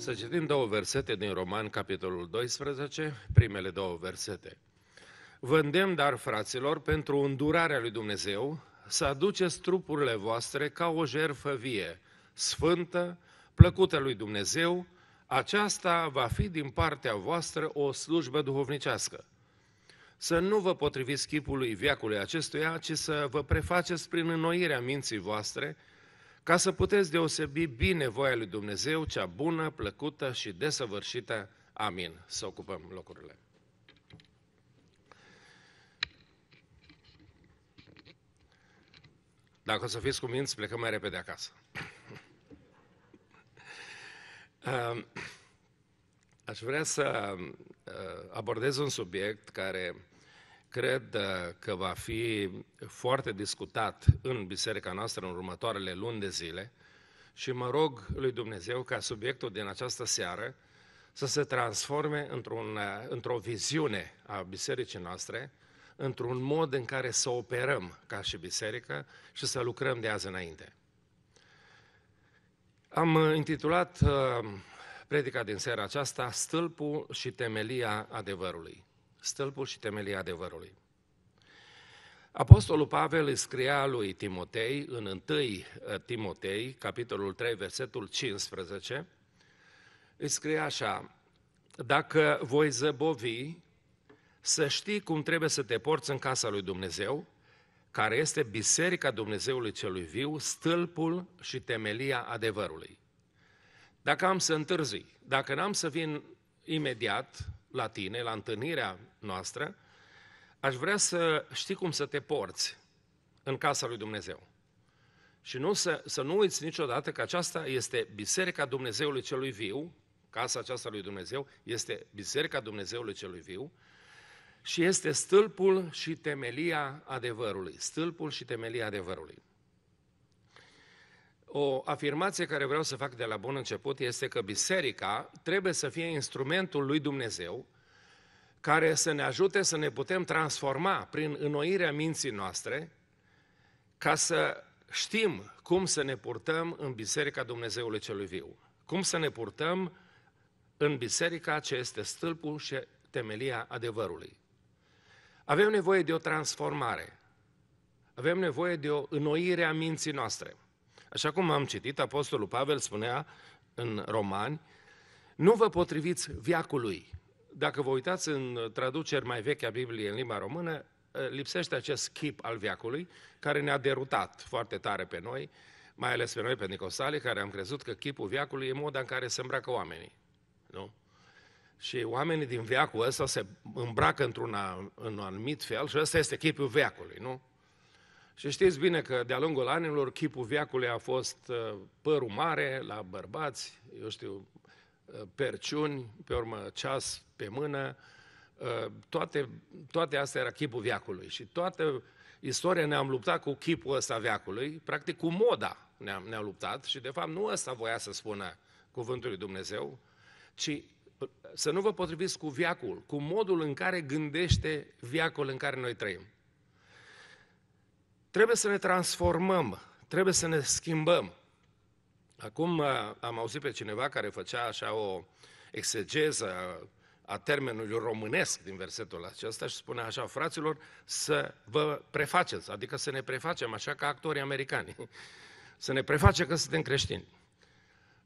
Să citim două versete din Roman, capitolul 12, primele două versete. Vândem, dar, fraților, pentru îndurarea lui Dumnezeu, să aduceți trupurile voastre ca o jerfă vie, sfântă, plăcută lui Dumnezeu, aceasta va fi din partea voastră o slujbă duhovnicească. Să nu vă potriviți chipului viacului acestuia, ci să vă prefaceți prin înnoirea minții voastre – ca să puteți deosebi bine voia lui Dumnezeu, cea bună, plăcută și desăvârșită. Amin. Să ocupăm locurile. Dacă o să fiți cu minți, plecăm mai repede acasă. Aș vrea să uh, abordez un subiect care cred uh, că va fi foarte discutat în biserica noastră în următoarele luni de zile și mă rog lui Dumnezeu ca subiectul din această seară să se transforme într-un, uh, într-o viziune a bisericii noastre, într-un mod în care să operăm ca și biserică și să lucrăm de azi înainte. Am intitulat uh, predica din seara aceasta Stâlpul și temelia adevărului stâlpul și temelia adevărului. Apostolul Pavel îi scria lui Timotei, în 1 eh, Timotei, capitolul 3, versetul 15, îi scria așa, Dacă voi zăbovi, să știi cum trebuie să te porți în casa lui Dumnezeu, care este biserica Dumnezeului celui viu, stâlpul și temelia adevărului. Dacă am să întârzi, dacă n-am să vin imediat, la tine, la întâlnirea noastră, aș vrea să știi cum să te porți în casa lui Dumnezeu. Și nu să, să nu uiți niciodată că aceasta este Biserica Dumnezeului Celui Viu, casa aceasta lui Dumnezeu, este Biserica Dumnezeului Celui Viu și este stâlpul și temelia adevărului. Stâlpul și temelia adevărului. O afirmație care vreau să fac de la bun început este că biserica trebuie să fie instrumentul lui Dumnezeu care să ne ajute să ne putem transforma prin înnoirea minții noastre ca să știm cum să ne purtăm în Biserica Dumnezeului Celui Viu. Cum să ne purtăm în Biserica ce este stâlpul și temelia adevărului. Avem nevoie de o transformare. Avem nevoie de o înnoire a minții noastre. Așa cum am citit, Apostolul Pavel spunea în Romani, nu vă potriviți viacului. Dacă vă uitați în traduceri mai veche a Bibliei în limba română, eh, lipsește acest chip al viacului care ne-a derutat foarte tare pe noi, mai ales pe noi pe Nicosale, care am crezut că chipul viacului e moda în care se îmbracă oamenii. Nu? Și oamenii din viacul ăsta se îmbracă într-un anumit fel și ăsta este chipul veacului, nu? Și știți bine că de-a lungul anilor chipul viacului a fost uh, părul mare la bărbați, eu știu, uh, perciuni, pe urmă ceas pe mână, uh, toate, toate astea era chipul viacului și toată istoria ne-am luptat cu chipul ăsta viacului. practic cu moda ne-am, ne luptat și de fapt nu ăsta voia să spună cuvântul lui Dumnezeu, ci să nu vă potriviți cu viacul, cu modul în care gândește viacul în care noi trăim. Trebuie să ne transformăm, trebuie să ne schimbăm. Acum uh, am auzit pe cineva care făcea așa o exegeză a termenului românesc din versetul acesta și spune așa, fraților, să vă prefaceți, adică să ne prefacem așa ca actorii americani, să ne preface că suntem creștini.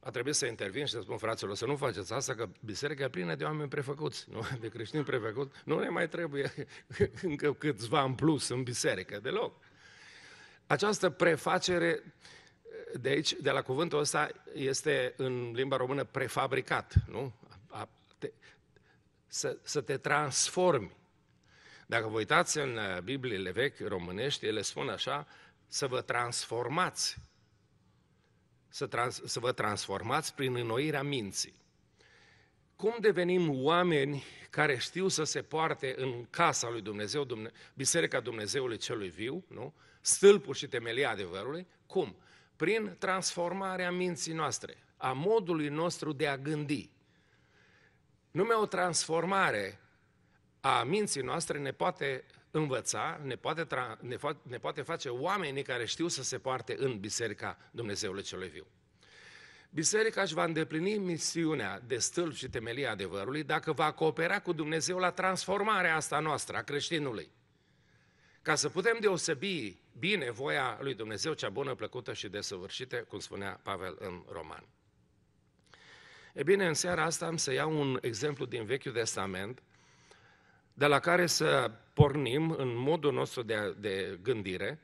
A trebuit să intervin și să spun, fraților, să nu faceți asta, că biserica e plină de oameni prefăcuți, nu? de creștini prefăcuți. Nu ne mai trebuie încă câțiva în plus în biserică, deloc. Această prefacere de aici, de la cuvântul ăsta, este în limba română prefabricat, nu? A, te, să, să te transformi. Dacă vă uitați în uh, Bibliile vechi românești, ele spun așa, să vă transformați. Să, trans, să vă transformați prin înnoirea minții. Cum devenim oameni care știu să se poarte în casa lui Dumnezeu, Dumne, Biserica Dumnezeului Celui Viu, nu? stâlpul și temelia adevărului, cum? Prin transformarea minții noastre, a modului nostru de a gândi. Numai o transformare a minții noastre ne poate învăța, ne poate, tra- ne, fa- ne poate face oamenii care știu să se poarte în Biserica Dumnezeului Celui Viu. Biserica își va îndeplini misiunea de stâlp și temelia adevărului dacă va coopera cu Dumnezeu la transformarea asta noastră, a creștinului. Ca să putem deosebi bine voia lui Dumnezeu, cea bună, plăcută și desăvârșită, cum spunea Pavel în Roman. E bine, în seara asta am să iau un exemplu din Vechiul Testament, de la care să pornim în modul nostru de, de gândire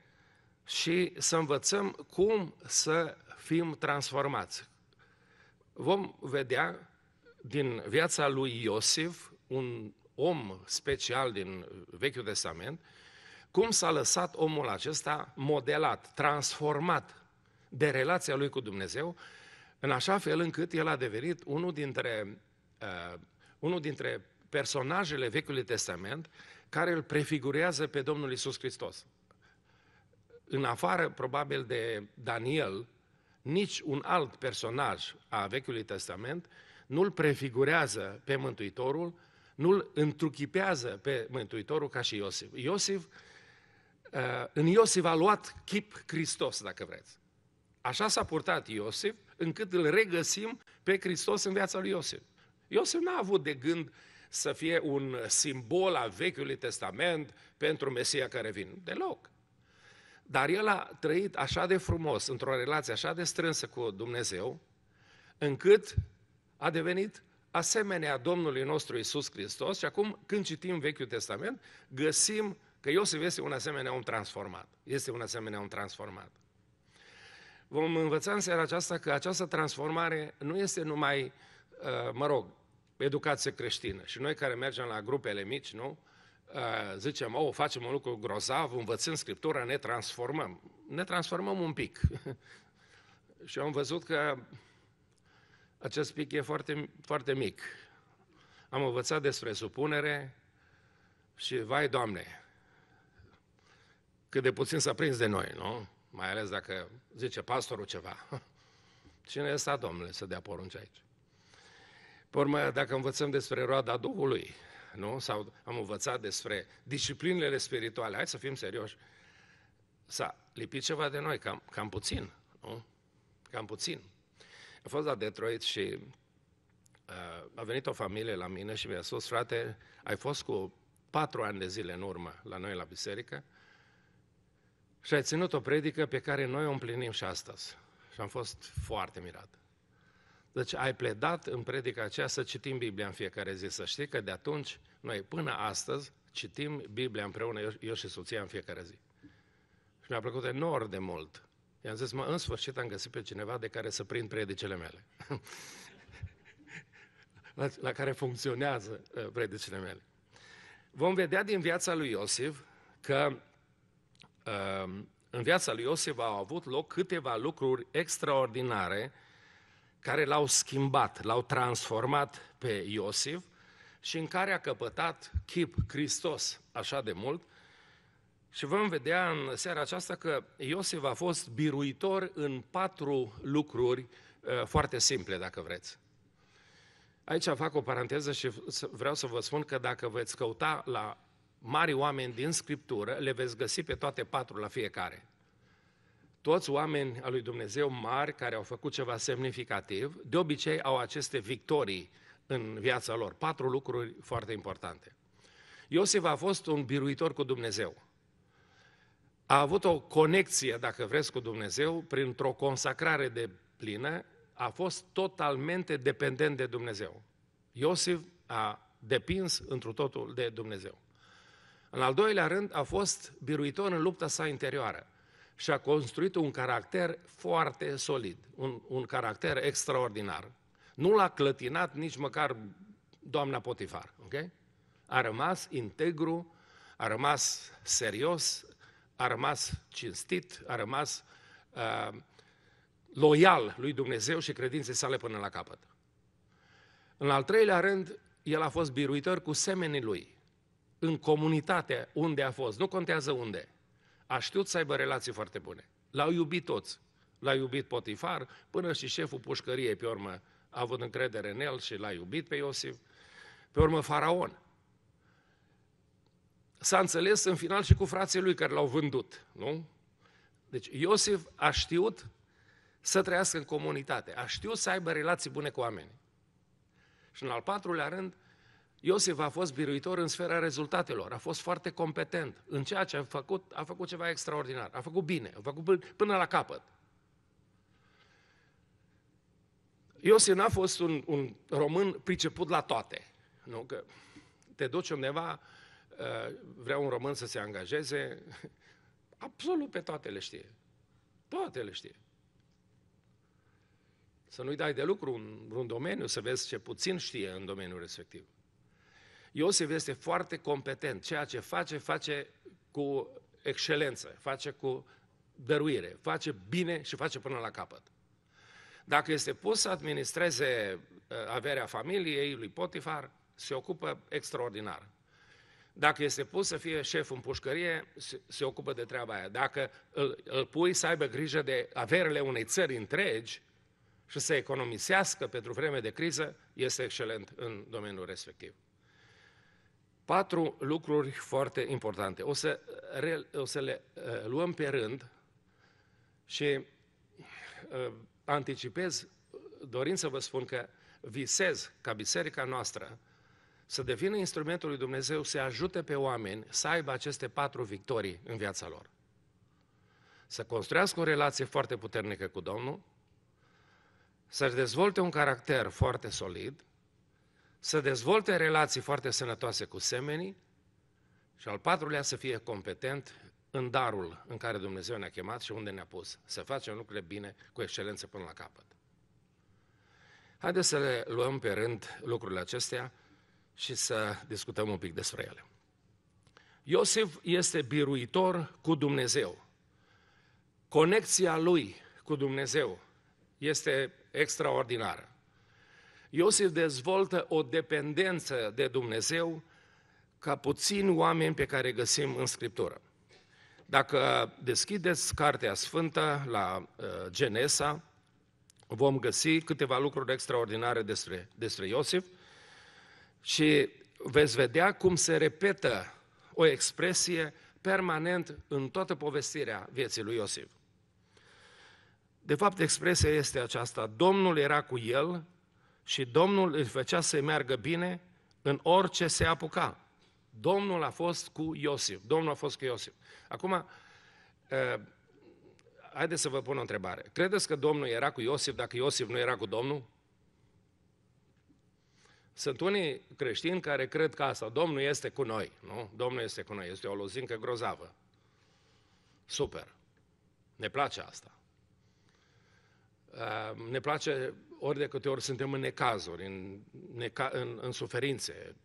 și să învățăm cum să fim transformați. Vom vedea din viața lui Iosif, un om special din Vechiul Testament, cum s-a lăsat omul acesta modelat, transformat de relația lui cu Dumnezeu, în așa fel încât el a devenit unul dintre, uh, unul dintre personajele Vechiului Testament care îl prefigurează pe Domnul Isus Hristos. În afară, probabil, de Daniel, nici un alt personaj a Vechiului Testament nu îl prefigurează pe Mântuitorul, nu îl întruchipează pe Mântuitorul ca și Iosif. Iosif Eh, în Iosif a luat chip Hristos, dacă vreți. Așa s-a purtat Iosif, încât îl regăsim pe Hristos în viața lui Iosif. Iosif n-a avut de gând să fie un simbol al Vechiului Testament pentru Mesia care vine. Deloc. Dar el a trăit așa de frumos, într-o relație așa de strânsă cu Dumnezeu, încât a devenit asemenea Domnului nostru Isus Hristos și acum când citim Vechiul Testament, găsim Că Iosif este un asemenea om transformat. Este un asemenea om transformat. Vom învăța în seara aceasta că această transformare nu este numai, uh, mă rog, educație creștină. Și noi care mergem la grupele mici, nu? Uh, zicem, o, oh, facem un lucru grozav, învățăm Scriptura, ne transformăm. Ne transformăm un pic. Și am văzut că acest pic e foarte, foarte mic. Am învățat despre supunere și, vai Doamne, cât de puțin să prins de noi, nu? Mai ales dacă zice pastorul ceva. Cine este domnule, să dea porunci aici? Pe urmă, dacă învățăm despre roada Duhului, nu? Sau am învățat despre disciplinele spirituale, hai să fim serioși, s-a lipit ceva de noi, cam, cam puțin, nu? Cam puțin. Am fost la Detroit și uh, a venit o familie la mine și mi-a spus, frate, ai fost cu patru ani de zile în urmă la noi la biserică și a ținut o predică pe care noi o împlinim și astăzi. Și am fost foarte mirat. Deci ai pledat în predica aceea să citim Biblia în fiecare zi, să știi că de atunci, noi până astăzi, citim Biblia împreună, eu, și soția, în fiecare zi. Și mi-a plăcut enorm de mult. I-am zis, mă, în sfârșit am găsit pe cineva de care să prind predicele mele. la, la care funcționează uh, predicile mele. Vom vedea din viața lui Iosif că Ehm, în viața lui Iosef au avut loc câteva lucruri extraordinare care l-au schimbat, l-au transformat pe Iosif și în care a căpătat chip Hristos așa de mult. Și vom vedea în seara aceasta că Iosif a fost biruitor în patru lucruri eh, foarte simple, dacă vreți. Aici fac o paranteză și vreau să vă spun că dacă veți căuta la mari oameni din Scriptură, le veți găsi pe toate patru la fiecare. Toți oameni al lui Dumnezeu mari care au făcut ceva semnificativ, de obicei au aceste victorii în viața lor. Patru lucruri foarte importante. Iosif a fost un biruitor cu Dumnezeu. A avut o conexie, dacă vreți, cu Dumnezeu, printr-o consacrare de plină, a fost totalmente dependent de Dumnezeu. Iosif a depins întru totul de Dumnezeu. În al doilea rând, a fost biruitor în lupta sa interioară și a construit un caracter foarte solid, un, un caracter extraordinar. Nu l-a clătinat nici măcar doamna Potifar, ok? A rămas integru, a rămas serios, a rămas cinstit, a rămas uh, loial lui Dumnezeu și credinței sale până la capăt. În al treilea rând, el a fost biruitor cu semenii lui în comunitatea unde a fost, nu contează unde, a știut să aibă relații foarte bune. L-au iubit toți. L-a iubit Potifar, până și șeful pușcăriei, pe urmă, a avut încredere în el și l-a iubit pe Iosif. Pe urmă, faraon. S-a înțeles în final și cu frații lui care l-au vândut, nu? Deci Iosif a știut să trăiască în comunitate, a știut să aibă relații bune cu oamenii. Și în al patrulea rând, Iosif a fost biruitor în sfera rezultatelor, a fost foarte competent. În ceea ce a făcut, a făcut ceva extraordinar, a făcut bine, a făcut până la capăt. Iosif n-a fost un, un român priceput la toate. Nu? Că te duci undeva, uh, vrea un român să se angajeze, absolut pe toate le știe. Toate le știe. Să nu-i dai de lucru în un domeniu, să vezi ce puțin știe în domeniul respectiv. Iosif este foarte competent. Ceea ce face, face cu excelență, face cu dăruire, face bine și face până la capăt. Dacă este pus să administreze uh, averea familiei lui Potifar, se ocupă extraordinar. Dacă este pus să fie șef în pușcărie, se ocupă de treaba aia. Dacă îl, îl pui să aibă grijă de averele unei țări întregi și să economisească pentru vreme de criză, este excelent în domeniul respectiv patru lucruri foarte importante. O să, re, o să le uh, luăm pe rând și uh, anticipez, dorind să vă spun că visez ca biserica noastră să devină instrumentul lui Dumnezeu să ajute pe oameni să aibă aceste patru victorii în viața lor. Să construiască o relație foarte puternică cu Domnul, să-și dezvolte un caracter foarte solid, să dezvolte relații foarte sănătoase cu semenii și al patrulea să fie competent în darul în care Dumnezeu ne-a chemat și unde ne-a pus. Să facem lucrurile bine, cu excelență până la capăt. Haideți să le luăm pe rând lucrurile acestea și să discutăm un pic despre ele. Iosif este biruitor cu Dumnezeu. Conexia lui cu Dumnezeu este extraordinară. Iosif dezvoltă o dependență de Dumnezeu ca puțini oameni pe care găsim în Scriptură. Dacă deschideți Cartea Sfântă la uh, Genesa, vom găsi câteva lucruri extraordinare despre, despre Iosif și veți vedea cum se repetă o expresie permanent în toată povestirea vieții lui Iosif. De fapt, expresia este aceasta, Domnul era cu el și Domnul îi făcea să meargă bine în orice se apuca. Domnul a fost cu Iosif. Domnul a fost cu Iosif. Acum, uh, haideți să vă pun o întrebare. Credeți că Domnul era cu Iosif dacă Iosif nu era cu Domnul? Sunt unii creștini care cred că asta, Domnul este cu noi, nu? Domnul este cu noi, este o lozincă grozavă. Super. Ne place asta. Uh, ne place ori de câte ori suntem în necazuri, în, neca, în, în suferințe,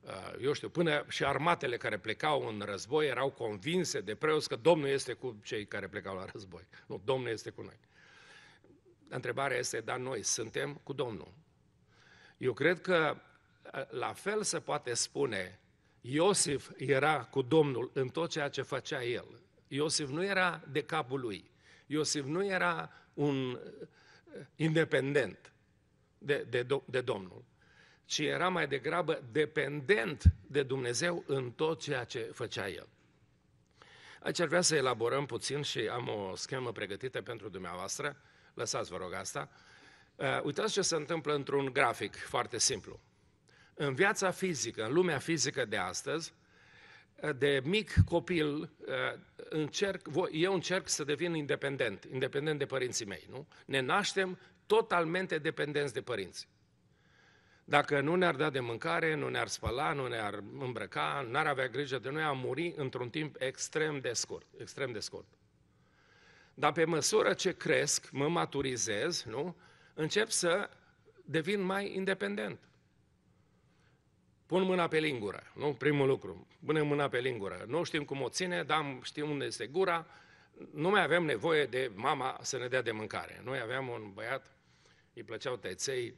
uh, eu știu, până și armatele care plecau în război erau convinse de preoți că Domnul este cu cei care plecau la război. Nu, Domnul este cu noi. Întrebarea este, dar noi suntem cu Domnul. Eu cred că uh, la fel se poate spune, Iosif era cu Domnul în tot ceea ce făcea el. Iosif nu era de capul lui. Iosif nu era un uh, independent de, de, de Domnul, ci era mai degrabă dependent de Dumnezeu în tot ceea ce făcea el. Aici ar vrea să elaborăm puțin și am o schemă pregătită pentru dumneavoastră. Lăsați, vă rog, asta. Uh, uitați ce se întâmplă într-un grafic foarte simplu. În viața fizică, în lumea fizică de astăzi, de mic copil, uh, încerc, eu încerc să devin independent, independent de părinții mei, nu? Ne naștem totalmente dependenți de părinți. Dacă nu ne-ar da de mâncare, nu ne-ar spăla, nu ne-ar îmbrăca, n-ar avea grijă de noi, am muri într-un timp extrem de scurt, extrem de scurt. Dar pe măsură ce cresc, mă maturizez, nu? Încep să devin mai independent. Pun mâna pe lingură, nu? Primul lucru. Punem mâna pe lingură. Nu știm cum o ține, dar știm unde este gura. Nu mai aveam nevoie de mama să ne dea de mâncare. Noi aveam un băiat, îi plăceau tăiței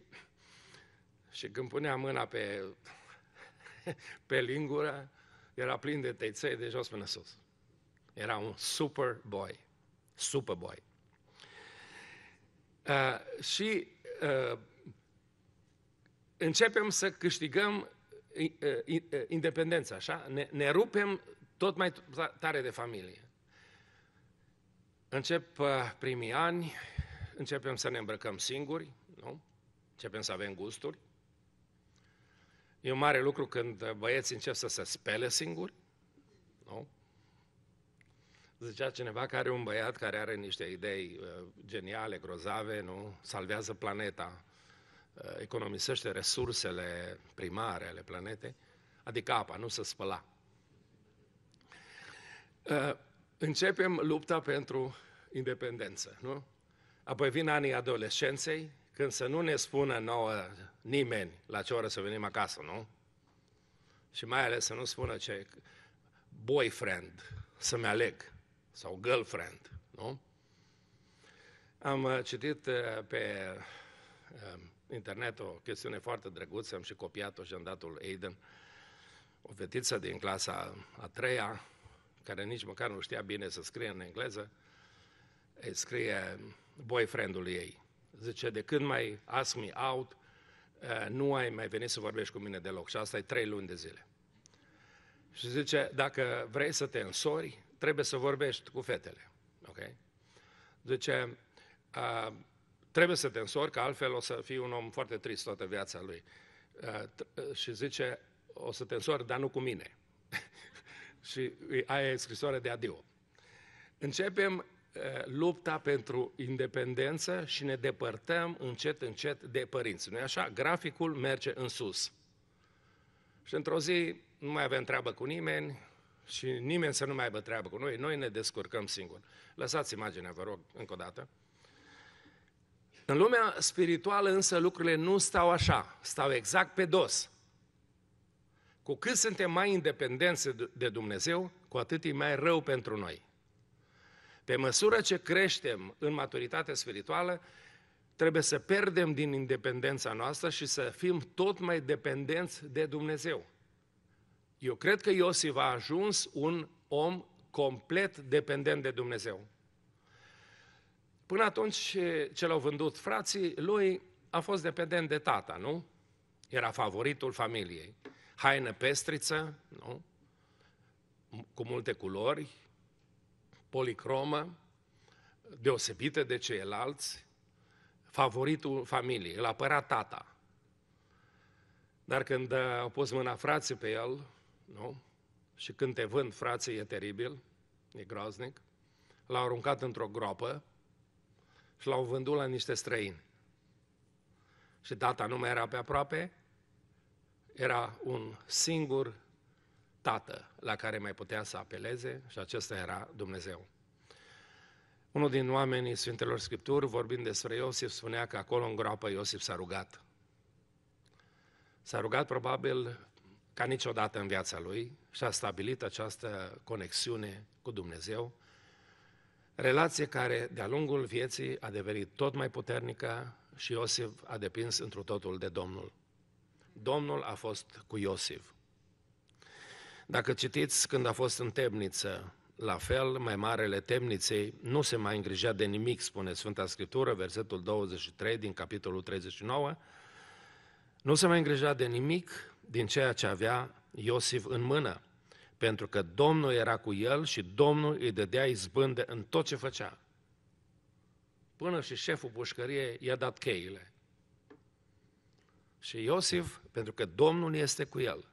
și când punea mâna pe, pe lingură, era plin de tăiței de jos până sus. Era un super boy. Super boy. Uh, și uh, începem să câștigăm independență, așa? Ne, ne rupem tot mai tare de familie. Încep uh, primii ani, începem să ne îmbrăcăm singuri, nu? Începem să avem gusturi. E un mare lucru când băieții încep să se spele singuri, nu? Zicea cineva că are un băiat care are niște idei uh, geniale, grozave, nu? Salvează planeta Uh, economisește resursele primare ale planetei, adică apa, nu se spăla. Uh, începem lupta pentru independență, nu? Apoi vin anii adolescenței, când să nu ne spună nouă nimeni la ce oră să venim acasă, nu? Și mai ales să nu spună ce boyfriend să-mi aleg sau girlfriend, nu? Am uh, citit pe internet o chestiune foarte drăguță, am și copiat-o și am dat-o Aiden, o fetiță din clasa a treia, care nici măcar nu știa bine să scrie în engleză, îi scrie boyfriendul ei. Zice, de când mai ask me out, eh, nu ai mai venit să vorbești cu mine deloc. Și asta e trei luni de zile. Și zice, dacă vrei să te însori, trebuie să vorbești cu fetele. Ok? Zice, ah, trebuie să te însori, că altfel o să fii un om foarte trist toată viața lui. Uh, uh, și zice, o să te însori, dar nu cu mine. și aia e scrisoarea de adio. Începem uh, lupta pentru independență și ne depărtăm încet, încet de părinți. nu așa? Graficul merge în sus. Și într-o zi nu mai avem treabă cu nimeni și nimeni să nu mai aibă treabă cu noi, noi ne descurcăm singuri. Lăsați imaginea, vă rog, încă o dată. În lumea spirituală însă lucrurile nu stau așa, stau exact pe dos. Cu cât suntem mai independenți de Dumnezeu, cu atât e mai rău pentru noi. Pe măsură ce creștem în maturitate spirituală, trebuie să pierdem din independența noastră și să fim tot mai dependenți de Dumnezeu. Eu cred că Iosif a ajuns un om complet dependent de Dumnezeu. Până atunci, ce l-au vândut frații lui a fost dependent de tata, nu? Era favoritul familiei. Haină pestriță, nu? Cu multe culori, policromă, deosebită de ceilalți, favoritul familiei, îl apăra tata. Dar când uh, au pus mâna frații pe el, nu? Și când te vând frații e teribil, e groaznic, l-au aruncat într-o groapă, și l-au vândut la niște străini. Și data nu mai era pe aproape, era un singur tată la care mai putea să apeleze și acesta era Dumnezeu. Unul din oamenii Sfintelor Scripturi, vorbind despre Iosif, spunea că acolo în groapă Iosif s-a rugat. S-a rugat probabil ca niciodată în viața lui și a stabilit această conexiune cu Dumnezeu Relație care de-a lungul vieții a devenit tot mai puternică și Iosif a depins întru totul de Domnul. Domnul a fost cu Iosif. Dacă citiți când a fost în temniță, la fel, mai marele temniței nu se mai îngrijea de nimic, spune Sfânta Scriptură, versetul 23 din capitolul 39, nu se mai îngrijea de nimic din ceea ce avea Iosif în mână pentru că Domnul era cu el și Domnul îi dădea izbânde în tot ce făcea. Până și șeful pușcăriei i-a dat cheile. Și Iosif, pentru că Domnul este cu el,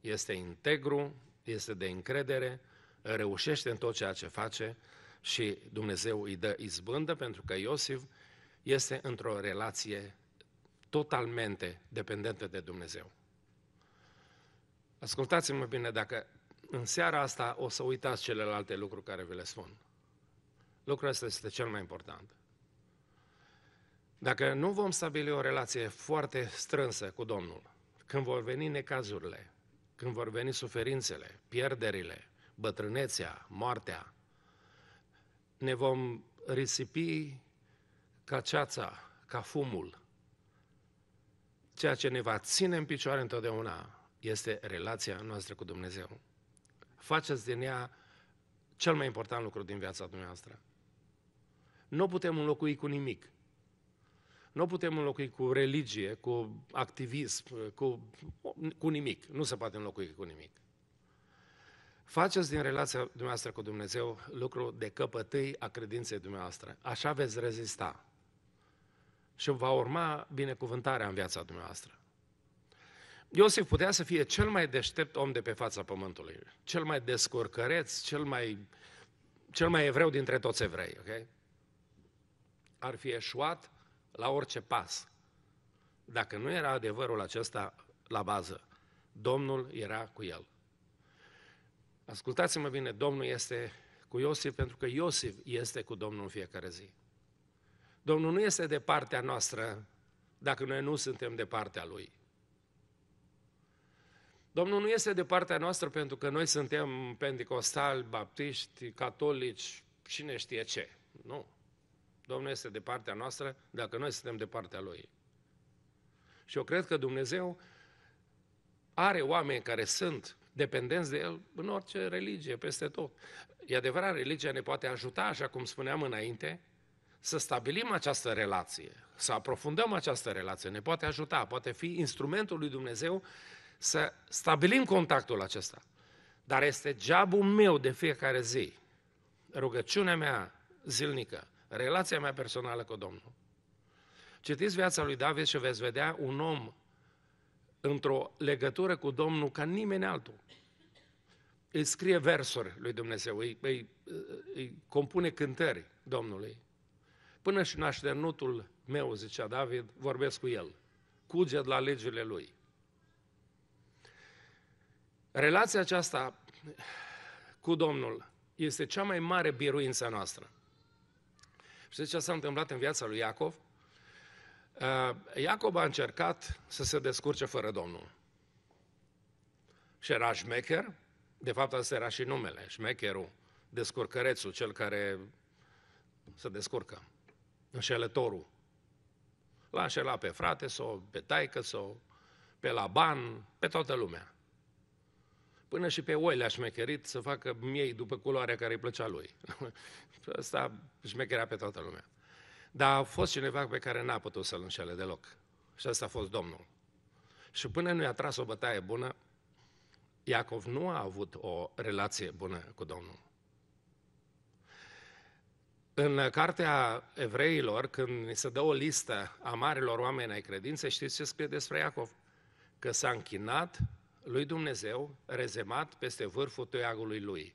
este integru, este de încredere, reușește în tot ceea ce face și Dumnezeu îi dă izbândă pentru că Iosif este într-o relație totalmente dependentă de Dumnezeu. Ascultați-mă bine dacă în seara asta o să uitați celelalte lucruri care vi le spun. Lucrul ăsta este cel mai important. Dacă nu vom stabili o relație foarte strânsă cu Domnul, când vor veni necazurile, când vor veni suferințele, pierderile, bătrânețea, moartea, ne vom risipi ca ceața, ca fumul, ceea ce ne va ține în picioare întotdeauna este relația noastră cu Dumnezeu. Faceți din ea cel mai important lucru din viața dumneavoastră. Nu putem înlocui cu nimic. Nu putem înlocui cu religie, cu activism, cu, cu nimic. Nu se poate înlocui cu nimic. Faceți din relația dumneavoastră cu Dumnezeu lucru de căpătâi a credinței dumneavoastră. Așa veți rezista. Și va urma binecuvântarea în viața dumneavoastră. Iosif putea să fie cel mai deștept om de pe fața pământului, cel mai descurcăreț, cel mai, cel mai evreu dintre toți evrei, ok? Ar fi eșuat la orice pas. Dacă nu era adevărul acesta la bază, Domnul era cu el. Ascultați-mă bine, Domnul este cu Iosif pentru că Iosif este cu Domnul în fiecare zi. Domnul nu este de partea noastră dacă noi nu suntem de partea Lui. Domnul nu este de partea noastră pentru că noi suntem pentecostali, baptiști, catolici, cine știe ce. Nu. Domnul este de partea noastră dacă noi suntem de partea Lui. Și eu cred că Dumnezeu are oameni care sunt dependenți de El în orice religie, peste tot. E adevărat, religia ne poate ajuta, așa cum spuneam înainte, să stabilim această relație, să aprofundăm această relație, ne poate ajuta, poate fi instrumentul lui Dumnezeu să stabilim contactul acesta. Dar este geabul meu de fiecare zi, rugăciunea mea zilnică, relația mea personală cu Domnul. Citiți viața lui David și veți vedea un om într-o legătură cu Domnul ca nimeni altul. Îi scrie versuri lui Dumnezeu, îi, îi, îi compune cântări Domnului. Până și nașternutul meu, zicea David, vorbesc cu el. Cuget la legile lui. Relația aceasta cu Domnul este cea mai mare biruință noastră. Știți ce s-a întâmplat în viața lui Iacov? Uh, Iacob a încercat să se descurce fără Domnul. Și era șmecher, de fapt asta era și numele, șmecherul, descurcărețul, cel care se descurcă, înșelătorul. L-a înșelat pe frate sau pe taică sau pe la ban, pe toată lumea. Până și pe oile a șmecherit să facă miei după culoarea care îi plăcea lui. Asta șmecherea pe toată lumea. Dar a fost cineva pe care n-a putut să-l înșele deloc. Și asta a fost Domnul. Și până nu i-a tras o bătaie bună, Iacov nu a avut o relație bună cu Domnul. În cartea evreilor, când se dă o listă a marilor oameni ai credinței, știți ce scrie despre Iacov? Că s-a închinat lui Dumnezeu rezemat peste vârful toiagului lui.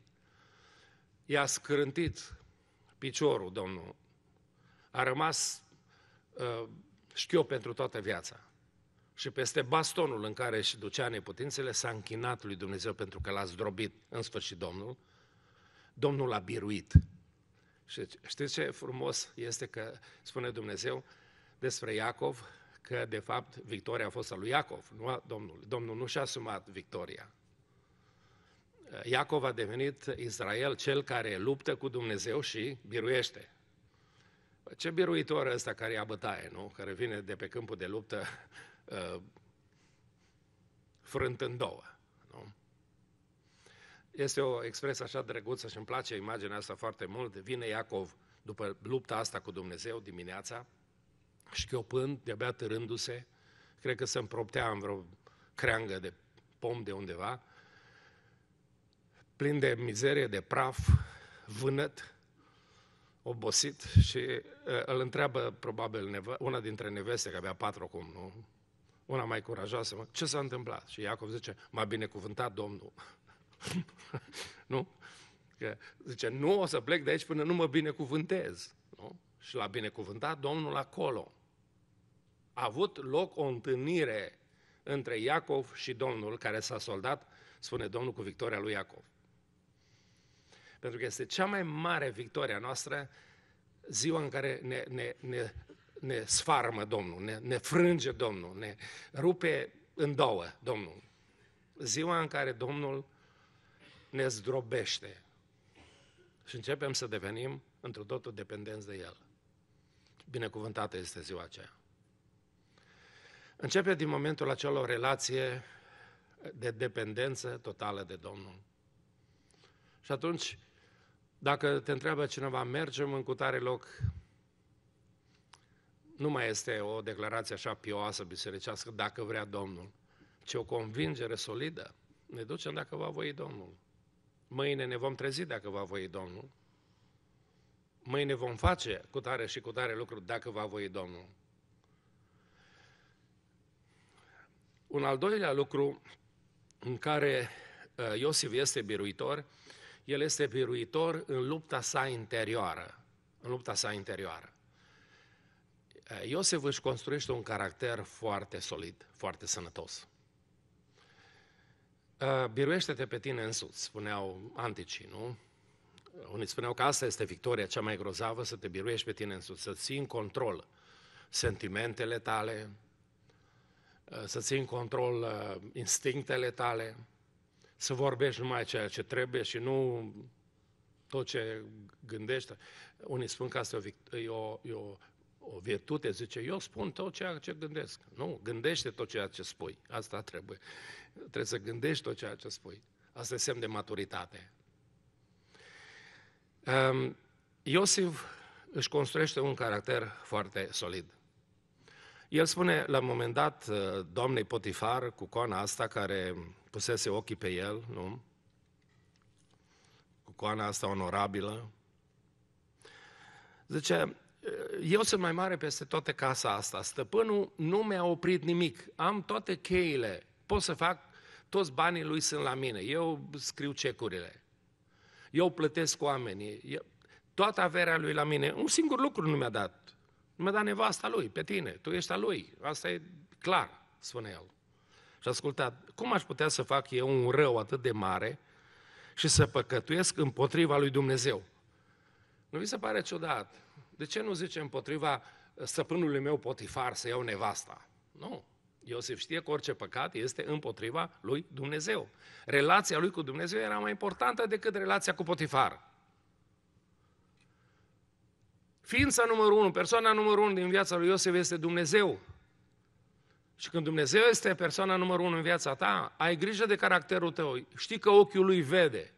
I-a scrântit piciorul, Domnul. A rămas uh, șchiop pentru toată viața. Și peste bastonul în care își ducea neputințele s-a închinat lui Dumnezeu pentru că l-a zdrobit în sfârșit Domnul. Domnul l-a biruit. Și știți ce frumos este că spune Dumnezeu despre Iacov, că, de fapt, victoria a fost a lui Iacov, nu a Domnului. Domnul nu și-a asumat victoria. Iacov a devenit Israel cel care luptă cu Dumnezeu și biruiește. Ce biruitor ăsta care ia bătaie, nu? Care vine de pe câmpul de luptă uh, frânt în două. Nu? Este o expresie așa drăguță și îmi place imaginea asta foarte mult. Vine Iacov după lupta asta cu Dumnezeu dimineața, șchiopând, de-abia târându-se, cred că se împroptea în vreo creangă de pom de undeva, plin de mizerie, de praf, vânăt, obosit și ă, îl întreabă probabil una dintre neveste, că avea patru acum, nu? Una mai curajoasă, mă, ce s-a întâmplat? Și Iacov zice, m-a binecuvântat Domnul. nu? Că zice, nu o să plec de aici până nu mă binecuvântez. Nu? Și l-a binecuvântat Domnul acolo a avut loc o întâlnire între Iacov și Domnul care s-a soldat, spune Domnul, cu victoria lui Iacov. Pentru că este cea mai mare victoria noastră ziua în care ne, ne, ne, ne sfarmă Domnul, ne, ne frânge Domnul, ne rupe în două Domnul. Ziua în care Domnul ne zdrobește și începem să devenim într o totul dependenți de El. Binecuvântată este ziua aceea. Începe din momentul acela o relație de dependență totală de Domnul. Și atunci, dacă te întreabă cineva, mergem în cutare loc, nu mai este o declarație așa pioasă bisericească, dacă vrea Domnul, ci o convingere solidă. Ne ducem dacă va voi Domnul. Mâine ne vom trezi dacă va voi Domnul. Mâine vom face cu tare și cu tare lucruri dacă va voi Domnul. Un al doilea lucru în care uh, Iosif este biruitor, el este biruitor în lupta sa interioară. În lupta sa interioară. Uh, Iosif își construiește un caracter foarte solid, foarte sănătos. Uh, biruiește-te pe tine însuți, spuneau anticii, nu? Unii spuneau că asta este victoria cea mai grozavă, să te biruiești pe tine însuți, să ții în control sentimentele tale, Eh, să ții în control eh, instinctele tale, să vorbești numai ceea ce trebuie și nu tot ce gândești. Unii spun că asta e o, e o, o virtute, zice, eu spun tot ceea ce gândesc. Nu, gândește tot ceea ce spui, asta trebuie. Trebuie să gândești tot ceea ce spui. Asta e semn de maturitate. Ehm, Iosif își construiește un caracter foarte solid. El spune la un moment dat uh, doamnei Potifar cu coana asta care pusese ochii pe el, nu? Cu coana asta onorabilă. Zice, uh, eu sunt mai mare peste toată casa asta. Stăpânul nu mi-a oprit nimic. Am toate cheile. Pot să fac, toți banii lui sunt la mine. Eu scriu cecurile. Eu plătesc oamenii. Eu, toată averea lui la mine. Un singur lucru nu mi-a dat mă da nevasta lui, pe tine, tu ești a lui, asta e clar, spune el. Și asculta, cum aș putea să fac eu un rău atât de mare și să păcătuiesc împotriva lui Dumnezeu? Nu vi se pare ciudat? De ce nu zice împotriva stăpânului meu Potifar să iau nevasta? Nu. Iosif știe că orice păcat este împotriva lui Dumnezeu. Relația lui cu Dumnezeu era mai importantă decât relația cu Potifar. Ființa numărul unu, persoana numărul unu din viața lui Iosef este Dumnezeu. Și când Dumnezeu este persoana numărul unu în viața ta, ai grijă de caracterul tău. Știi că ochiul lui vede,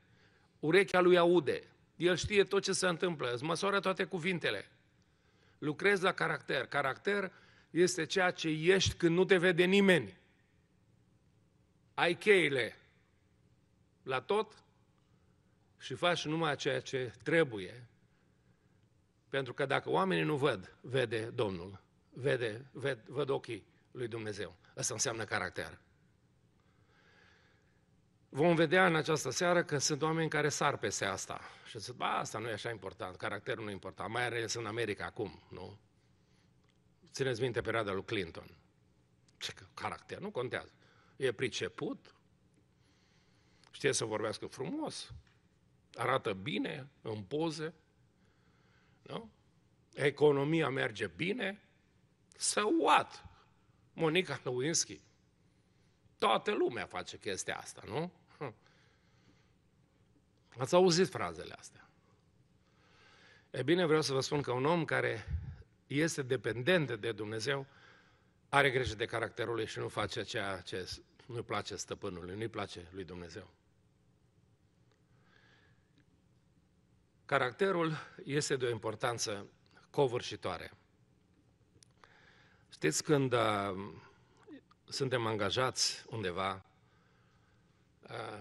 urechea lui aude, el știe tot ce se întâmplă, îți măsoară toate cuvintele. Lucrezi la caracter. Caracter este ceea ce ești când nu te vede nimeni. Ai cheile la tot și faci numai ceea ce trebuie pentru că dacă oamenii nu văd, vede Domnul, vede, ved, văd ochii lui Dumnezeu. Asta înseamnă caracter. Vom vedea în această seară că sunt oameni care sar peste asta și zic, ba, asta nu e așa important, caracterul nu e important, mai ales în America acum, nu? Țineți minte perioada lui Clinton. Ce caracter, nu contează. E priceput, știe să vorbească frumos, arată bine în poze, nu? Economia merge bine? Să so what? Monica Lewinsky. Toată lumea face chestia asta, nu? Hm. Ați auzit frazele astea. E bine, vreau să vă spun că un om care este dependent de Dumnezeu are grijă de caracterul lui și nu face ceea ce nu-i place stăpânului, nu-i place lui Dumnezeu. Caracterul este de o importanță covârșitoare. Știți, când uh, suntem angajați undeva, uh,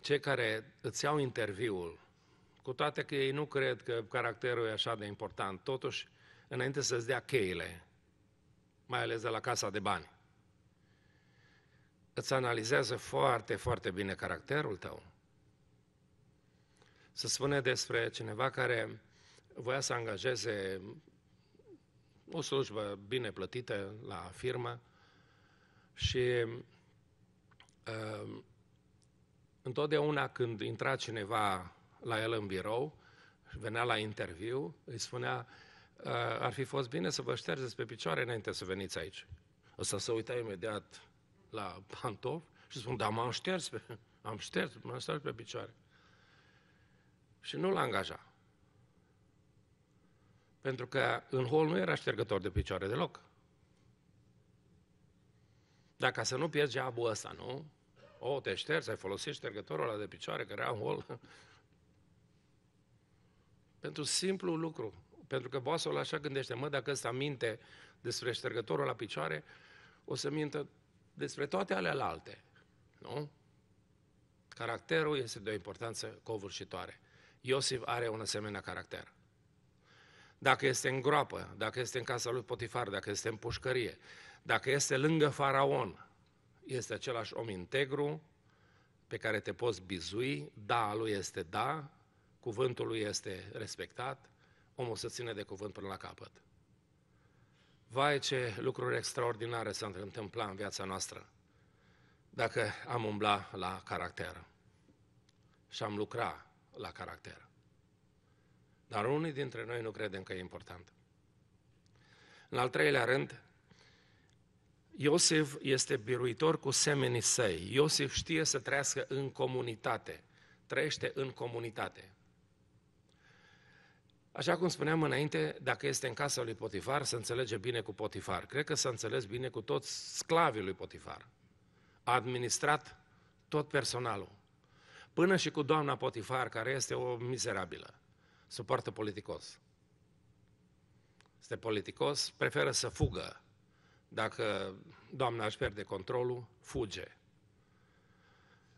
cei care îți iau interviul, cu toate că ei nu cred că caracterul e așa de important, totuși, înainte să-ți dea cheile, mai ales de la casa de bani, îți analizează foarte, foarte bine caracterul tău se spune despre cineva care voia să angajeze o slujbă bine plătită la firmă și uh, întotdeauna când intra cineva la el în birou, venea la interviu, îi spunea, uh, ar fi fost bine să vă ștergeți pe picioare înainte să veniți aici. o să uita imediat la pantof și spun, da, m-am șters pe, am șters, m-am șters pe picioare și nu l a angajat, Pentru că în hol nu era ștergător de picioare deloc. Dacă să nu pierzi geabul ăsta, nu? O, te ștergi, ai folosit ștergătorul ăla de picioare care era în hol. Pentru simplu lucru. Pentru că boasul așa gândește, mă, dacă ăsta minte despre ștergătorul la picioare, o să mintă despre toate alea alte. Nu? Caracterul este de o importanță covârșitoare. Iosif are un asemenea caracter. Dacă este în groapă, dacă este în casa lui Potifar, dacă este în pușcărie, dacă este lângă faraon, este același om integru pe care te poți bizui, da lui este da, cuvântul lui este respectat, omul se ține de cuvânt până la capăt. Vai ce lucruri extraordinare s au întâmplat în viața noastră dacă am umbla la caracter și am lucra la caracter. Dar unii dintre noi nu credem că e important. În al treilea rând, Iosif este biruitor cu semenii săi. Iosif știe să trăiască în comunitate. Trăiește în comunitate. Așa cum spuneam înainte, dacă este în casa lui Potifar, să înțelege bine cu Potifar. Cred că să înțeles bine cu toți sclavii lui Potifar. A administrat tot personalul. Până și cu doamna Potifar, care este o mizerabilă, suportă politicos. Este politicos, preferă să fugă. Dacă doamna își pierde controlul, fuge.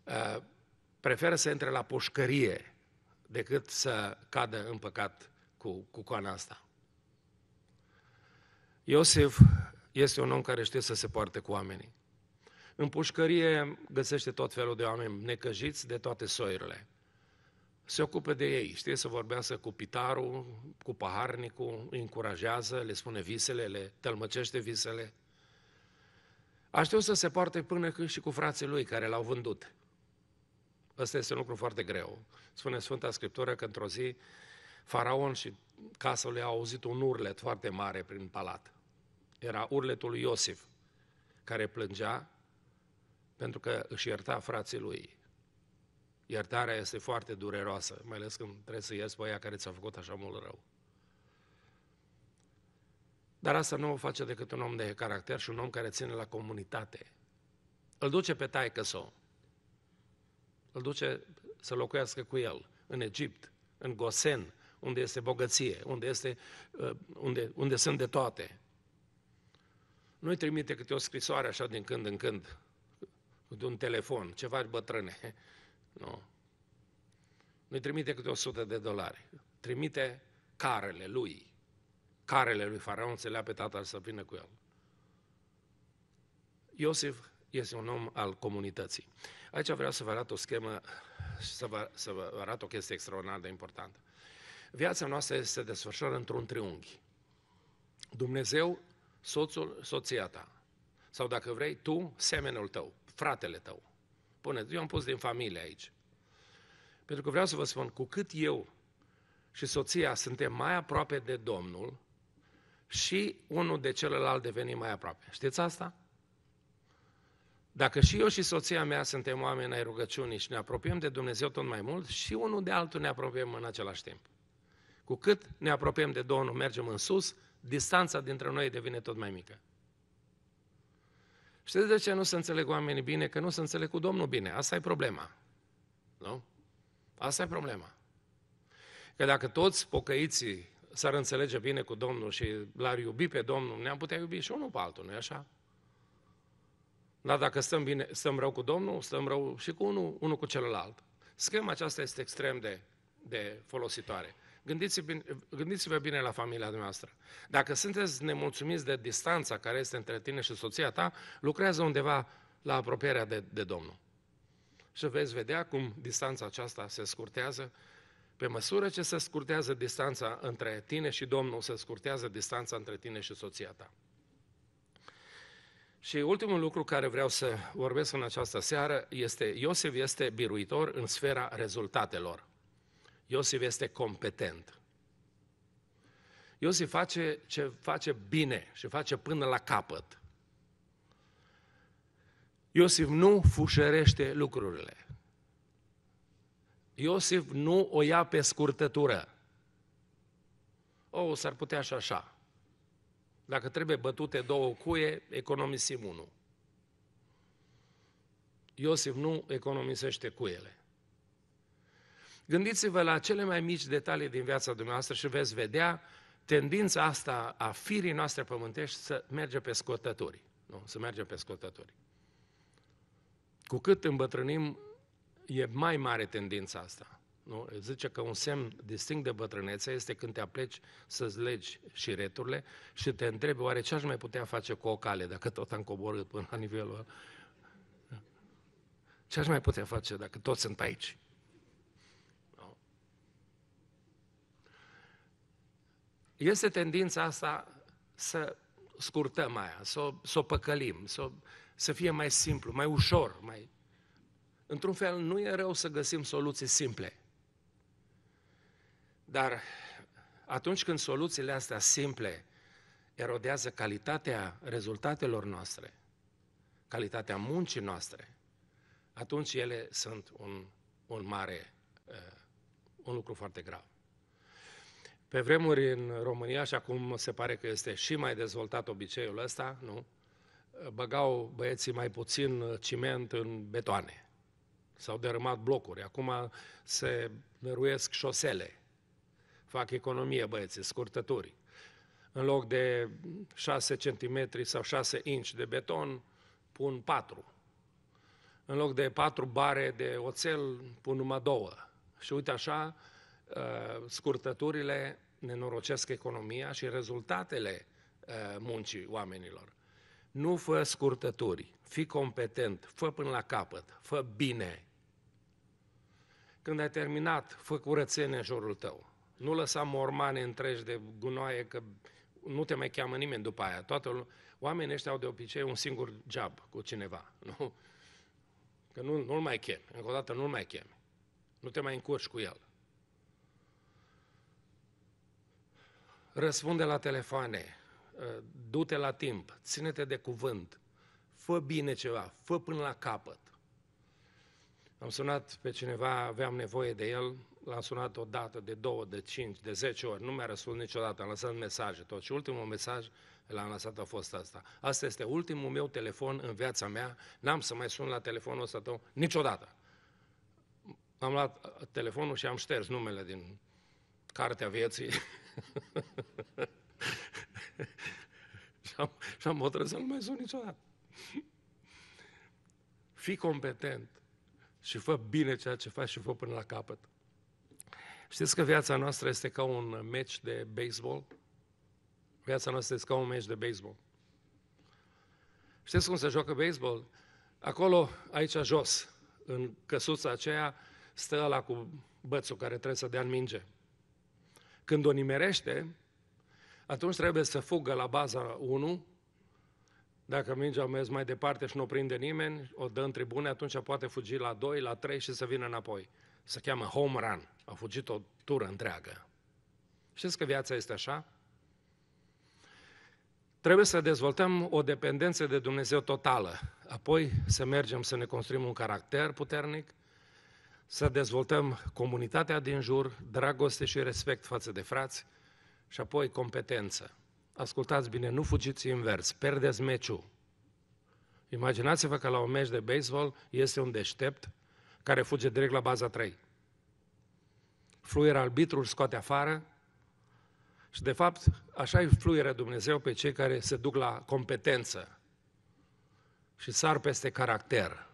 Uh, preferă să intre la pușcărie decât să cadă în păcat cu, cu coana asta. Iosif este un om care știe să se poarte cu oamenii. În pușcărie găsește tot felul de oameni necăjiți de toate soiurile. Se ocupă de ei, știe să vorbească cu pitarul, cu paharnicul, îi încurajează, le spune visele, le tălmăcește visele. A știut să se poarte până când și cu frații lui care l-au vândut. Ăsta este un lucru foarte greu. Spune Sfânta Scriptură că într-o zi faraon și casa lui au auzit un urlet foarte mare prin palat. Era urletul lui Iosif, care plângea pentru că își ierta frații lui. Iertarea este foarte dureroasă, mai ales când trebuie să ierți pe aia care ți-a făcut așa mult rău. Dar asta nu o face decât un om de caracter și un om care ține la comunitate. Îl duce pe taică său. Îl duce să locuiască cu el în Egipt, în Gosen, unde este bogăție, unde, este, uh, unde, unde sunt de toate. Nu-i trimite câte o scrisoare așa din când în când de un telefon, ceva bătrâne. Nu. Nu-i trimite câte 100 de dolari. Trimite carele lui. Carele lui Faraon se lea pe tatăl să vină cu el. Iosif este un om al comunității. Aici vreau să vă arăt o schemă și să vă, să vă arăt o chestie extraordinar de importantă. Viața noastră se desfășoară într-un triunghi. Dumnezeu, soțul, soția ta. Sau dacă vrei, tu, semenul tău fratele tău. Pune, eu am pus din familie aici. Pentru că vreau să vă spun, cu cât eu și soția suntem mai aproape de Domnul, și unul de celălalt devenim mai aproape. Știți asta? Dacă și eu și soția mea suntem oameni ai rugăciunii și ne apropiem de Dumnezeu tot mai mult, și unul de altul ne apropiem în același timp. Cu cât ne apropiem de Domnul, mergem în sus, distanța dintre noi devine tot mai mică. Știți de ce nu se înțeleg oamenii bine? Că nu se înțeleg cu Domnul bine. Asta e problema. Nu? Asta e problema. Că dacă toți pocăiții s-ar înțelege bine cu Domnul și l-ar iubi pe Domnul, ne-am putea iubi și unul pe altul, nu-i așa? Dar dacă stăm, bine, stăm rău cu Domnul, stăm rău și cu unul, unul cu celălalt. Schema aceasta este extrem de, de folositoare. Gândiți-vă bine, la familia noastră. Dacă sunteți nemulțumiți de distanța care este între tine și soția ta, lucrează undeva la apropierea de, de Domnul. Și veți vedea cum distanța aceasta se scurtează. Pe măsură ce se scurtează distanța între tine și Domnul, se scurtează distanța între tine și soția ta. Și ultimul lucru care vreau să vorbesc în această seară este Iosef este biruitor în sfera rezultatelor. Iosif este competent. Iosif face ce face bine și face până la capăt. Iosif nu fușerește lucrurile. Iosif nu o ia pe scurtătură. O, oh, s-ar putea și așa. Dacă trebuie bătute două cuie, economisim unul. Iosif nu economisește cuiele. Gândiți-vă la cele mai mici detalii din viața dumneavoastră și veți vedea tendința asta a firii noastre pământești să merge pe scotături. Nu? Să merge pe scotături. Cu cât îmbătrânim, e mai mare tendința asta. Nu? Zice că un semn distinct de bătrânețe este când te apleci să-ți legi și returile și te întrebi oare ce aș mai putea face cu o cale dacă tot am coborât până la nivelul ăla. Ce aș mai putea face dacă toți sunt aici? Este tendința asta să scurtăm aia, să o, să o păcălim, să, o, să fie mai simplu, mai ușor. Mai... Într-un fel, nu e rău să găsim soluții simple. Dar atunci când soluțiile astea simple erodează calitatea rezultatelor noastre, calitatea muncii noastre, atunci ele sunt un, un mare, uh, un lucru foarte grav. Pe vremuri în România, așa acum se pare că este și mai dezvoltat obiceiul ăsta, nu? Băgau băieții mai puțin ciment în betoane. S-au dărâmat blocuri. Acum se năruiesc șosele. Fac economie băieții, scurtături. În loc de 6 cm sau 6 inci de beton, pun 4. În loc de 4 bare de oțel, pun numai 2. Și uite așa, Uh, scurtăturile nenorocesc economia și rezultatele uh, muncii oamenilor. Nu fă scurtături, fii competent, fă până la capăt, fă bine. Când ai terminat, fă curățenie în jurul tău. Nu lăsa mormane întregi de gunoaie, că nu te mai cheamă nimeni după aia. Toată, oamenii ăștia au de obicei un singur job cu cineva. Nu? Că nu, nu-l mai chem, încă o dată nu-l mai chem. Nu te mai încurci cu el. Răspunde la telefoane, ă, du-te la timp, ține-te de cuvânt, fă bine ceva, fă până la capăt. Am sunat pe cineva, aveam nevoie de el, l-am sunat o dată, de două, de cinci, de zece ori, nu mi-a răspuns niciodată, am lăsat mesaje tot și ultimul mesaj l-am lăsat a fost asta. Asta este ultimul meu telefon în viața mea, n-am să mai sun la telefonul ăsta tău niciodată. Am luat telefonul și am șters numele din cartea vieții și am hotărât să nu mai sun niciodată. Fii competent și fă bine ceea ce faci și fă până la capăt. Știți că viața noastră este ca un meci de baseball? Viața noastră este ca un meci de baseball. Știți cum se joacă baseball? Acolo, aici jos, în căsuța aceea, stă ăla cu bățul care trebuie să dea în minge. Când o nimerește, atunci trebuie să fugă la baza 1, dacă mingea mers mai departe și nu o prinde nimeni, o dă în tribune, atunci poate fugi la 2, la 3 și să vină înapoi. Se cheamă home run. A fugit o tură întreagă. Știți că viața este așa? Trebuie să dezvoltăm o dependență de Dumnezeu totală. Apoi să mergem să ne construim un caracter puternic, să dezvoltăm comunitatea din jur, dragoste și respect față de frați și apoi competență. Ascultați bine, nu fugiți invers, pierdeți meciul. Imaginați-vă că la un meci de baseball este un deștept care fuge direct la baza 3. Fluier arbitrul scoate afară și de fapt așa îi fluieră Dumnezeu pe cei care se duc la competență și sar peste caracter.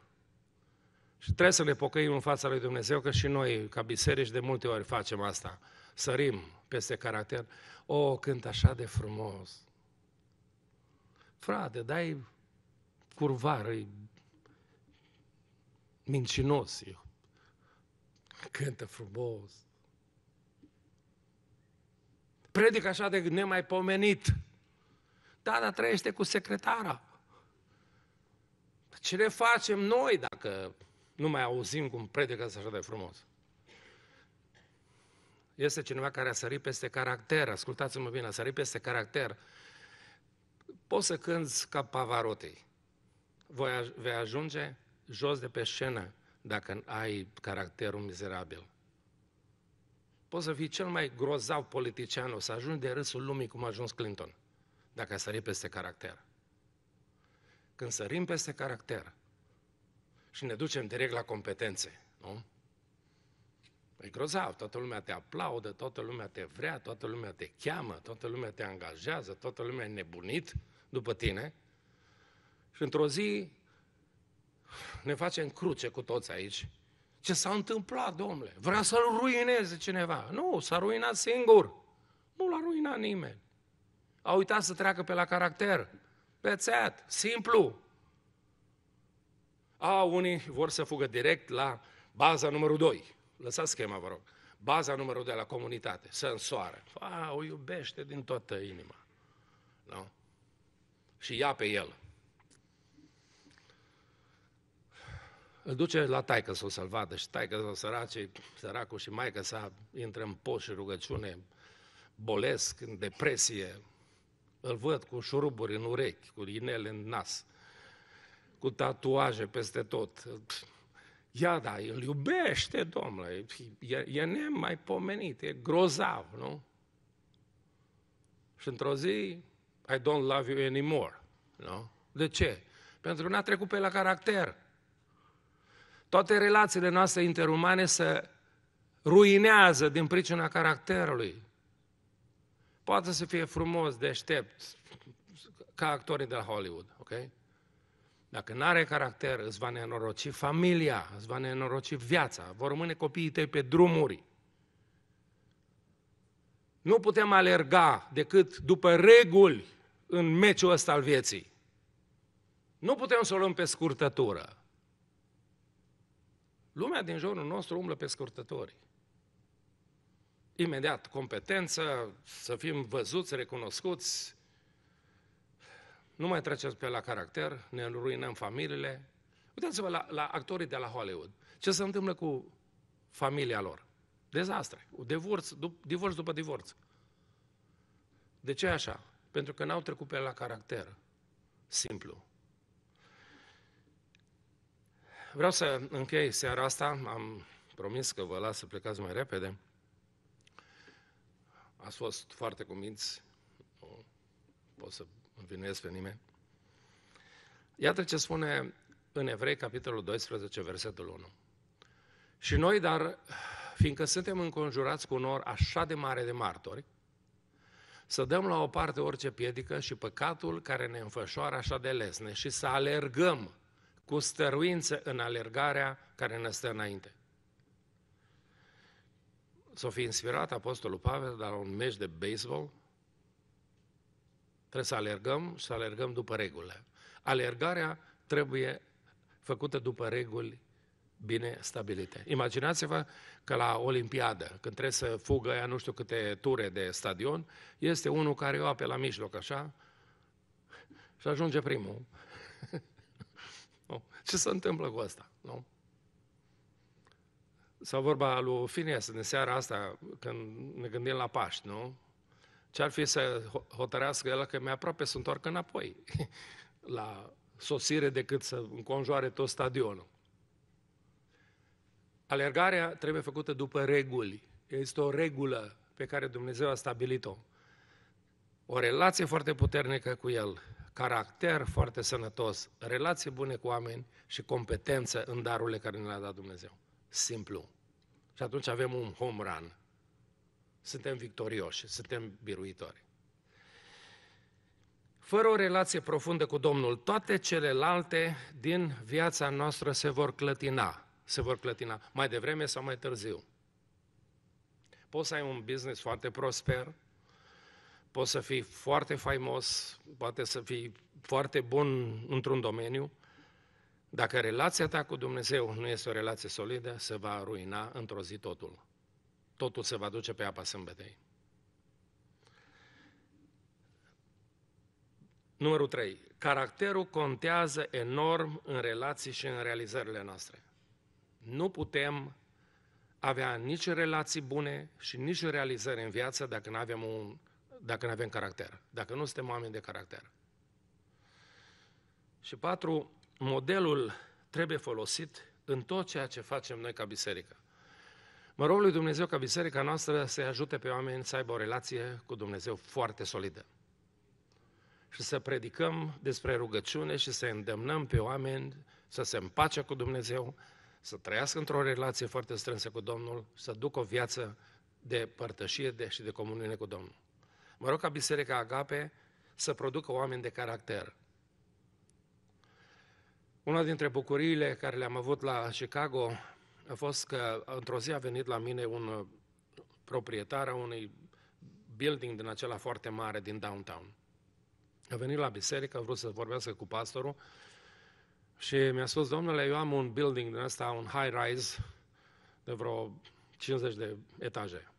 Și trebuie să ne pocăim în fața lui Dumnezeu, că și noi, ca biserici, de multe ori facem asta. Sărim peste caracter. O, oh, cânt așa de frumos. Frate, dai curvar, e mincinos. Eu. Cântă frumos. Predic așa de nemaipomenit. Da, dar trăiește cu secretara. Ce ne facem noi dacă nu mai auzim cum predică așa de frumos. Este cineva care a sărit peste caracter, ascultați-mă bine, a sărit peste caracter. Poți să cânți ca Pavarotti. Voi, vei ajunge jos de pe scenă dacă ai caracterul mizerabil. Poți să fii cel mai grozav politician, o să ajungi de râsul lumii cum a ajuns Clinton, dacă ai sărit peste caracter. Când sărim peste caracter, și ne ducem direct la competențe, nu? E grozav, toată lumea te aplaudă, toată lumea te vrea, toată lumea te cheamă, toată lumea te angajează, toată lumea e nebunit după tine. Și într-o zi ne facem cruce cu toți aici. Ce s-a întâmplat, domnule? Vrea să-l ruineze cineva. Nu, s-a ruinat singur. Nu l-a ruinat nimeni. A uitat să treacă pe la caracter. Pe țeat, simplu. A, unii vor să fugă direct la baza numărul 2. Lăsați schema, vă rog. Baza numărul 2 la comunitate, să însoară. A, o iubește din toată inima. Nu? Și ia pe el. Îl duce la taică să o să-l vadă și taică să sărace, săracul și maică să intră în poș și rugăciune, bolesc, în depresie, îl văd cu șuruburi în urechi, cu inele în nas cu tatuaje peste tot. Ia da, îl iubește, domnule, e, e nemaipomenit, e grozav, nu? Și într-o zi, I don't love you anymore, nu? De ce? Pentru că n-a trecut pe la caracter. Toate relațiile noastre interumane se ruinează din pricina caracterului. Poate să fie frumos, deștept, ca actorii de la Hollywood, ok? Dacă nu are caracter, îți va nenoroci familia, îți va nenoroci viața, vor rămâne copiii tăi pe drumuri. Nu putem alerga decât după reguli în meciul ăsta al vieții. Nu putem să o luăm pe scurtătură. Lumea din jurul nostru umblă pe scurtători. Imediat, competență, să fim văzuți, recunoscuți, nu mai treceți pe la caracter, ne ruinăm familiile. Uitați-vă la, la actorii de la Hollywood. Ce se întâmplă cu familia lor? Dezastre. Divorț, dup- divorț după divorț. De ce așa? Pentru că n-au trecut pe la caracter. Simplu. Vreau să închei seara asta. Am promis că vă las să plecați mai repede. Ați fost foarte convinți. pot să învinuiesc pe nimeni. Iată ce spune în Evrei, capitolul 12, versetul 1. Și noi, dar, fiindcă suntem înconjurați cu un or așa de mare de martori, să dăm la o parte orice piedică și păcatul care ne înfășoară așa de lesne și să alergăm cu stăruință în alergarea care ne stă înainte. S-o fi inspirat Apostolul Pavel dar la un meci de baseball Trebuie să alergăm și să alergăm după regulă. Alergarea trebuie făcută după reguli bine stabilite. Imaginați-vă că la Olimpiadă, când trebuie să fugă aia nu știu câte ture de stadion, este unul care o pe la mijloc, așa, și ajunge primul. Ce se întâmplă cu asta? Nu? Sau vorba lui Finias, în seara asta, când ne gândim la Paști, nu? Ce-ar fi să hotărească el că mai aproape să întoarcă înapoi la sosire decât să înconjoare tot stadionul. Alergarea trebuie făcută după reguli. Este o regulă pe care Dumnezeu a stabilit-o. O relație foarte puternică cu El, caracter foarte sănătos, relație bune cu oameni și competență în darurile care ne le-a dat Dumnezeu. Simplu. Și atunci avem un home run suntem victorioși, suntem biruitori. Fără o relație profundă cu Domnul, toate celelalte din viața noastră se vor clătina. Se vor clătina mai devreme sau mai târziu. Poți să ai un business foarte prosper, poți să fii foarte faimos, poate să fii foarte bun într-un domeniu, dacă relația ta cu Dumnezeu nu este o relație solidă, se va ruina într-o zi totul totul se va duce pe apa sâmbetei. Numărul 3. Caracterul contează enorm în relații și în realizările noastre. Nu putem avea nici relații bune și nici realizări în viață dacă nu avem, un, dacă nu avem caracter, dacă nu suntem oameni de caracter. Și patru, modelul trebuie folosit în tot ceea ce facem noi ca biserică. Mă rog lui Dumnezeu ca biserica noastră să ajute pe oameni să aibă o relație cu Dumnezeu foarte solidă. Și să predicăm despre rugăciune și să îndemnăm pe oameni să se împace cu Dumnezeu, să trăiască într-o relație foarte strânsă cu Domnul, să ducă o viață de părtășie de, și de comuniune cu Domnul. Mă rog ca Biserica Agape să producă oameni de caracter. Una dintre bucuriile care le-am avut la Chicago a fost că într-o zi a venit la mine un uh, proprietar a unui building din acela foarte mare din downtown. A venit la biserică, a vrut să vorbească cu pastorul și mi-a spus, domnule, eu am un building din ăsta, un high-rise de vreo 50 de etaje.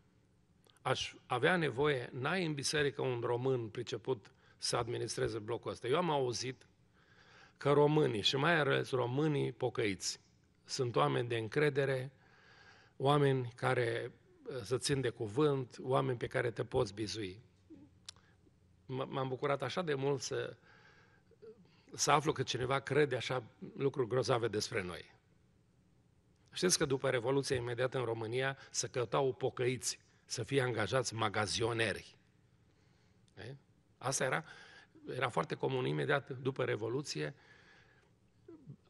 Aș avea nevoie, n-ai în biserică un român priceput să administreze blocul ăsta. Eu am auzit că românii, și mai ales românii pocăiți, sunt oameni de încredere, oameni care uh, să țin de cuvânt, oameni pe care te poți bizui. M-am bucurat așa de mult să, să aflu că cineva crede așa lucruri grozave despre noi. Știți că după Revoluția imediată în România se căutau pocăiți să fie angajați magazioneri. Asta era, era foarte comun imediat după Revoluție,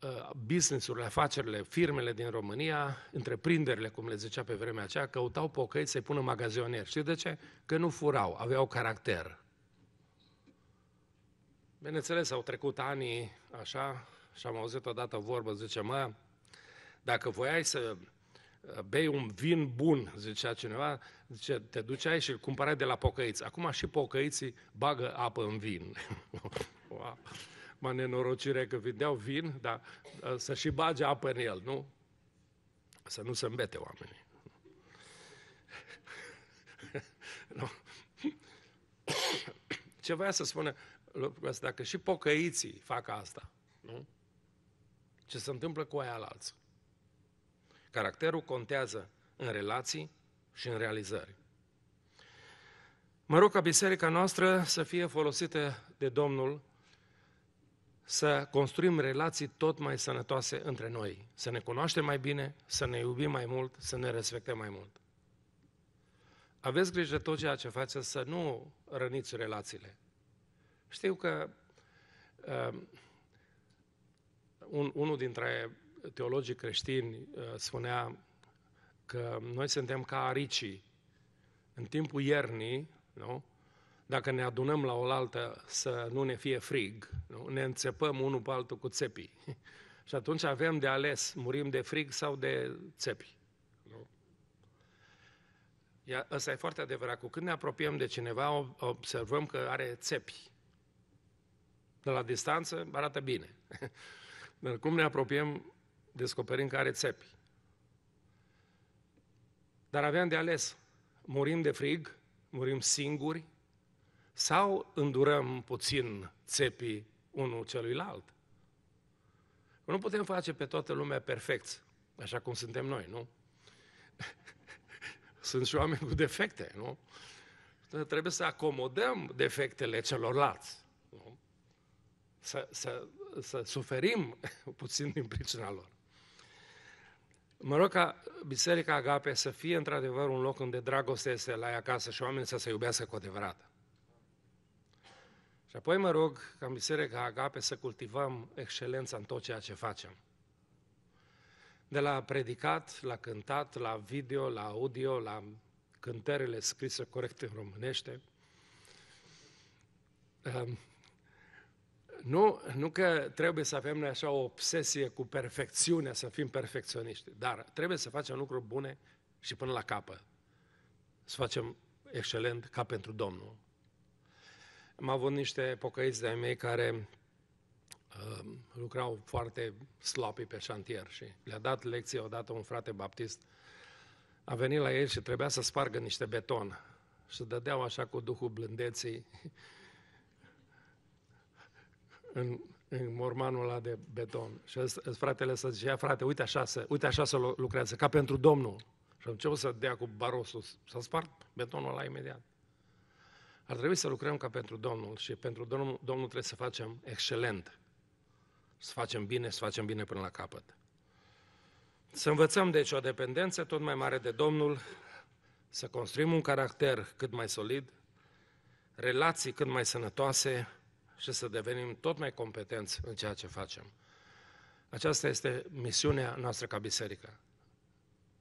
Uh, businessurile, afacerile, firmele din România, întreprinderile, cum le zicea pe vremea aceea, căutau pocăiți să-i pună magazionier. Știi de ce? Că nu furau, aveau caracter. Bineînțeles, au trecut ani așa și am auzit odată o vorbă, zice, mă, dacă voiai să uh, bei un vin bun, zicea cineva, zice, te duceai și îl cumpărai de la pocăiți. Acum și pocăiții bagă apă în vin. wow mă nenorocire că vindeau vin, dar uh, să și bage apă în el, nu? Să nu se îmbete oamenii. nu. Ce voia să spună lucrul ăsta, dacă și pocăiții fac asta, nu? Ce se întâmplă cu aia alții? Caracterul contează în relații și în realizări. Mă rog ca biserica noastră să fie folosită de Domnul să construim relații tot mai sănătoase între noi, să ne cunoaștem mai bine, să ne iubim mai mult, să ne respectăm mai mult. Aveți grijă de tot ceea ce faceți să nu răniți relațiile. Știu că uh, un, unul dintre teologii creștini uh, spunea că noi suntem ca aricii. În timpul iernii, nu? dacă ne adunăm la oaltă să nu ne fie frig, nu? ne înțepăm unul pe altul cu țepii. Și atunci avem de ales, murim de frig sau de țepi. Nu? Ia, ăsta e foarte adevărat. Cu când ne apropiem de cineva, observăm că are țepi. De la distanță arată bine. Dar cum ne apropiem, descoperim că are țepi. Dar aveam de ales. Murim de frig, murim singuri, sau îndurăm puțin țepii unul celuilalt? Nu putem face pe toată lumea perfecți, așa cum suntem noi, nu? Sunt și oameni cu defecte, nu? Trebuie să acomodăm defectele celorlalți, nu? Să, să, să suferim puțin din pricina lor. Mă rog ca Biserica Agape să fie într-adevăr un loc unde dragostea este la ea acasă și oamenii să se iubească cu adevărat. Și apoi mă rog ca în Biserica Agape să cultivăm excelența în tot ceea ce facem. De la predicat, la cântat, la video, la audio, la cântările scrise corect în românește. Ehm, nu, nu că trebuie să avem noi așa o obsesie cu perfecțiunea, să fim perfecționiști, dar trebuie să facem lucruri bune și până la capă. Să facem excelent ca pentru Domnul. Am avut niște pocăiți de-ai mei care uh, lucrau foarte slapi pe șantier și le-a dat lecție odată un frate baptist. A venit la el și trebuia să spargă niște beton și dădeau așa cu duhul blândeții în, în mormanul ăla de beton. Și fratele să zicea, frate, uite așa să, uite așa să lucrează, ca pentru Domnul. Și am început să dea cu barosul, să spart betonul ăla imediat. Ar trebui să lucrăm ca pentru Domnul și pentru Domnul, Domnul trebuie să facem excelent. Să facem bine, să facem bine până la capăt. Să învățăm, deci, o dependență tot mai mare de Domnul, să construim un caracter cât mai solid, relații cât mai sănătoase și să devenim tot mai competenți în ceea ce facem. Aceasta este misiunea noastră ca biserică.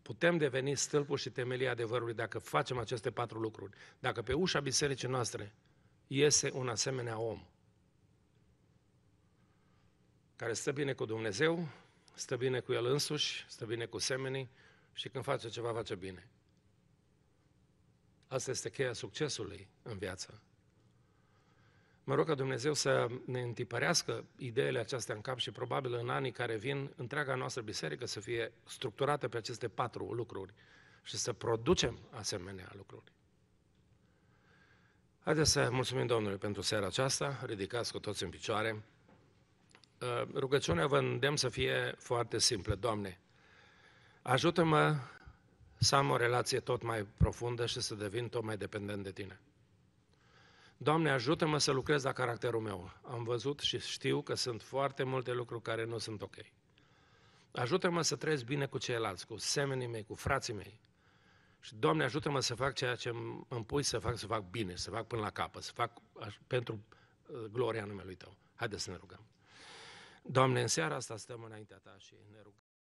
Putem deveni stâlpul și temelia adevărului dacă facem aceste patru lucruri. Dacă pe ușa bisericii noastre iese un asemenea om care stă bine cu Dumnezeu, stă bine cu el însuși, stă bine cu semenii și când face ceva, face bine. Asta este cheia succesului în viață. Mă rog ca Dumnezeu să ne întipărească ideile acestea în cap și probabil în anii care vin, întreaga noastră biserică să fie structurată pe aceste patru lucruri și să producem asemenea lucruri. Haideți să mulțumim Domnului pentru seara aceasta, ridicați cu toți în picioare. Uh, rugăciunea vă îndemn să fie foarte simplă. Doamne, ajută-mă să am o relație tot mai profundă și să devin tot mai dependent de Tine. Doamne, ajută-mă să lucrez la caracterul meu. Am văzut și știu că sunt foarte multe lucruri care nu sunt ok. Ajută-mă să trăiesc bine cu ceilalți, cu semenii mei, cu frații mei. Și, Doamne, ajută-mă să fac ceea ce îmi pui să fac, să fac bine, să fac până la capăt, să fac pentru uh, gloria numelui Tău. Haideți să ne rugăm. Doamne, în seara asta stăm înaintea Ta și ne rugăm.